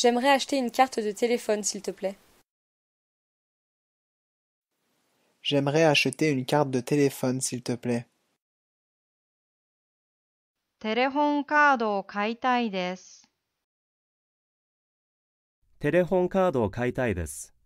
J'aimerais acheter une carte de téléphone s'il te plaît. J'aimerais acheter une carte de téléphone s'il te plaît. téléphone card au kaitai téléphone card